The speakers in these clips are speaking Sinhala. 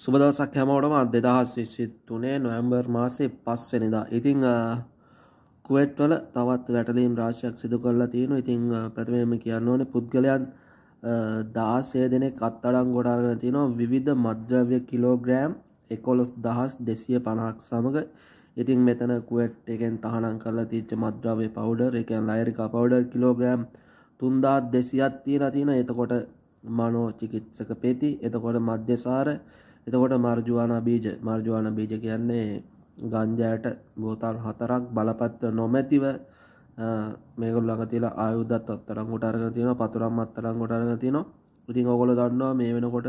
සුබදවසක් හැමෝටම දෙදහස් විශ්විත්තුනේ නොවැම්බර් මාසේ පස්වෙනිදා ඉතිං කුවට්වල තවත් වැටලීම් රාශයක් සිදු කරලා තියෙනු ඉතිං ප්‍රථමයම කියන්න ඕනේ පුද්ගලයන් දාසය දෙනෙ කත්තඩම් ගොඩාගෙන තිනෝ විධ මද්‍රව්‍ය කිලෝග්‍රෑම් එකොලොස් දහස් දෙසිය පණහක් සමඟ ඉතිං මෙතන කුවට් එකෙන් තහනම් කරලා තිච්ච මද්‍රව්‍ය පවඩර් එකන් ලයිරිකා පවඩර් කිලෝග්‍රෑම් තුන්දාත් දෙසියත් තියෙන තින එතකොට මනෝ චිකිත්සක පෙති එතකොට මධ්‍යසාර එතකොට මර්ජවාන බීජ මර්ජවාන බීජ කියන්නේ ගංජයට බෝතල් හතරක් බලපත්ව නොමැතිව මේකල් ලඟ තිල ආයුදත් අත්තරම් ගොටරග තියෙන පතුරම් අත්තරම් ගොටරග තින ඉතින් ඔගොල දන්නවා මේ වෙනකොට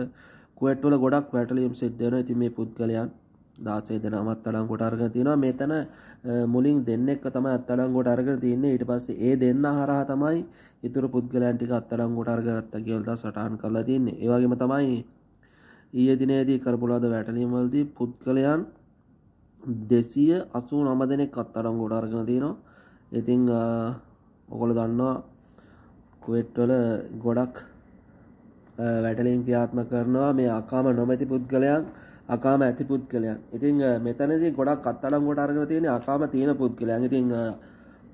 කුවට්වල ගොඩක් වැටලීම් සිද්ධන ඇති මේ පුද්ගලයන් දාසේ දෙනමත් අඩම් ගොටර්ග තියෙනවා මෙතන මුලින් දෙන්නෙක් තම අත්තඩම් ගොටර්ග තියන්නේ ඊට පස්සේ ඒ දෙන්න හරහ තමයි ඉතුර පුද්ගලයන්ටික අත්තඩම් ගොටර්ග අත්ත කියල්ද සටහන් කරලා තියන්නේ ඒවගේම තමයි ඊය දිනේදී කරපු ලද වැටලීම් වලදී පුද්ගලයන් දෙසිය අසූ නම දෙනෙක් අත්තරම් ගොඩ අරගෙන තියෙනවා ඉතිං ඔකොල දන්නවා කුවෙට්වල ගොඩක් වැටලින් ක්‍රියාත්ම කරනවා මේ අකාම නොමැති පුද්ගලයන් අකාම ඇති පුද්ගලයන් ඉතිං මෙතනදී ගොඩක් අත්තලම් ගොඩ අරගෙන තියෙන අකාම තියෙන පුද්ගලයන් ඉතිං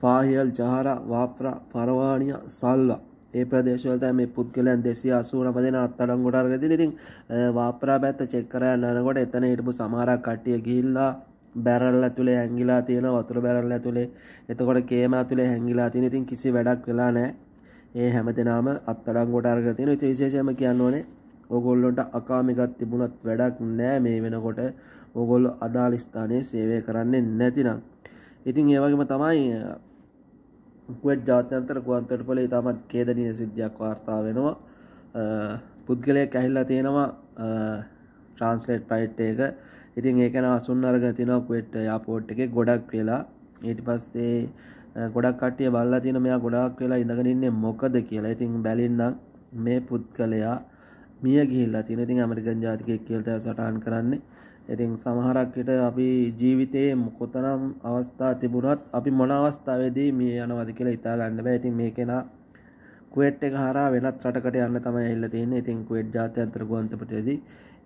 පාහිල් ජහර වාප්‍ර පරවාණිය සල්ලා ඒ ප්‍රදේශවලට මේ පුද්ගලයන් දෙසිය අසූන පදින අත්තඩම් ගොඩාර්ගදි ඉතින් වාපරා පැත්ත චෙක්කරයන්න යනකොට එතන හිටපු සමහරක් කට්ටිය ගිල්ලා බැරල් ඇතුළේ හැංගිලා තියෙන වතුර බැරල් ඇතුළේ එතකොට කේම ඇතුළේ හැංගිලා තියෙන ඉතින් කිසි වැඩක් වෙලා නැහැ ඒ හැම දෙනාම අත්තඩම් ගොඩාර්ග තියෙන ඉතින් විශේෂයෙන්ම කියන්න ඕනේ ඕගොල්ලොන්ට අකාමිකක් තිබුණත් වැඩක් නැහැ මේ වෙනකොට ඕගොල්ලෝ අදාළ ස්ථානයේ සේවය කරන්නේ නැතිනම් ඉතින් ඒ වගේම තමයි උකුවත් ජාත්‍යන්තර ගුවන්තොටපොල ඉතාමත් කේදනීය සිද්ධියක් වාර්තා වෙනවා පුද්ගලය කැහිල්ලා තියෙනවා ට්‍රන්ස්ලේට් පයිට් එක ඉතින් ඒකන අසුන් අරග තිනවා කුවෙට් යාපෝට් එක ගොඩක් වෙලා ඊට පස්සේ ගොඩක් කටිය බල්ලා තියෙන මෙයා ගොඩක් වෙලා ඉඳගෙනන්නේ මොකද කියලා ඉතින් බැලින්නම් මේ පුද්ගලයා මිය ගිහිල්ලා තියෙන ඉතින් ඇමරිකන් ජාතිකය කියලට සටහන් කරන්නේ ඉතින් සමහරක්කට අපි ජීවිතයේ කොතනම් අවස්ථා තිබුණත් අපි මොන අවස්ථාවේදී මේ යනවද කියලා ඉතා ගන්න බෑ ඉතින් මේ කෙනා කුවට් එක හරා වෙනත් රටකට යන්න තමයි ඇහිල්ලා තියෙන්නේ ඉතින් කුවට් ජාත්‍යන්තර ගුවන්තොටුවේදී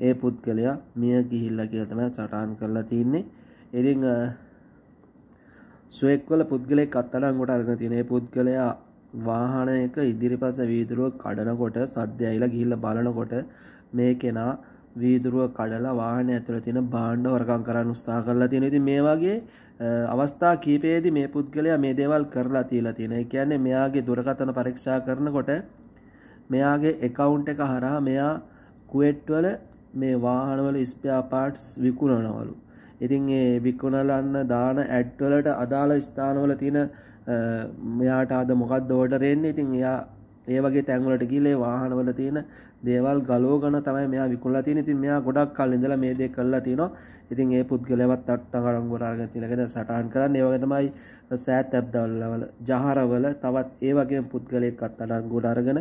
ඒ පුද්ගලයා මිය ගිහිල්ලා කියලා තමයි සටහන් කරලා තින්නේ ඉතින් සුවෙක්වල පුද්ගලෙක් අත්අඩංගුවට අරගෙන තියෙන ඒ පුද්ගලයා වාහනයක ඉදිරිපස වීදුරුව කඩනකොට සද්ද ඇහිලා ගිහිල්ලා බලනකොට මේ කෙනා වීදුරුව කඩලා වාහන ඇතුළ තියෙන බාණ්ඩ වරකම් කරන්න උස්ථා කරලා තියෙන ඉතින් මේ වගේ අවස්ථා කීපයේදී මේ පුද්ගලයා මේ දේවල් කරලා තියලා තියෙන. ඒ කියන්නේ මෙයාගේ දුරකථන පරීක්ෂා කරනකොට මෙයාගේ account එක හරහා මෙයා කුවෙට් වල මේ වාහනවල ස්පෙයා පාර්ට්ස් විකුණනවලු. ඉතින් ඒ විකුණලන්න දාන ඇඩ් වලට අදාළ ස්ථානවල තියෙන මෙයාට අද මොකක්ද ඕඩර් එන්නේ. ඉතින් එයා ඒ වගේ තැන්වලට ගිලේ වාහනවල තියෙන දේවල් ගලෝගන තමයි මෙයා විකුණලා තියෙන. ඉතින් මෙයා ගොඩක් කල් ඉඳලා මේ දේ කරලා තිනවා. ඉතින් ඒ පුද්ගලයාවත් අට්ටම් අරන් ගොඩාගෙන තියෙනකද සටහන් කරන්නේ. ඒ වගේ තමයි සෑත් ඇබ්දවල්වල, ජහරවල තවත් ඒ වගේම පුද්ගලයෙක් අට්ටම් ගොඩ අරගෙන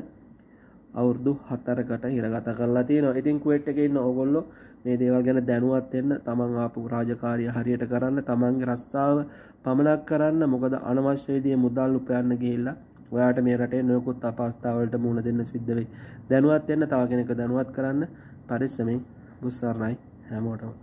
අවුරුදු 4කට හිරගත කරලා තිනවා. ඉතින් කුවේට් එකේ ඉන්න ඕගොල්ලෝ මේ දේවල් ගැන දැනුවත් වෙන්න, තමන් ආපු රාජකාරිය හරියට කරන්න, තමන්ගේ රස්සාව පමනක් කරන්න. මොකද අනවශ්‍ය විදිහේ මුදල් උපයන්න ගිහිල්ලා ඔයාට මේ රටේ නොයකුත් අපස්ථාවලට මුණ දෙන්න සිද්ධ වෙයි. දැනුවත් වෙන්න තව කෙනෙක් දැනුවත් කරන්න පරිස්සමෙන් ගොස්සරණයි හැමෝටම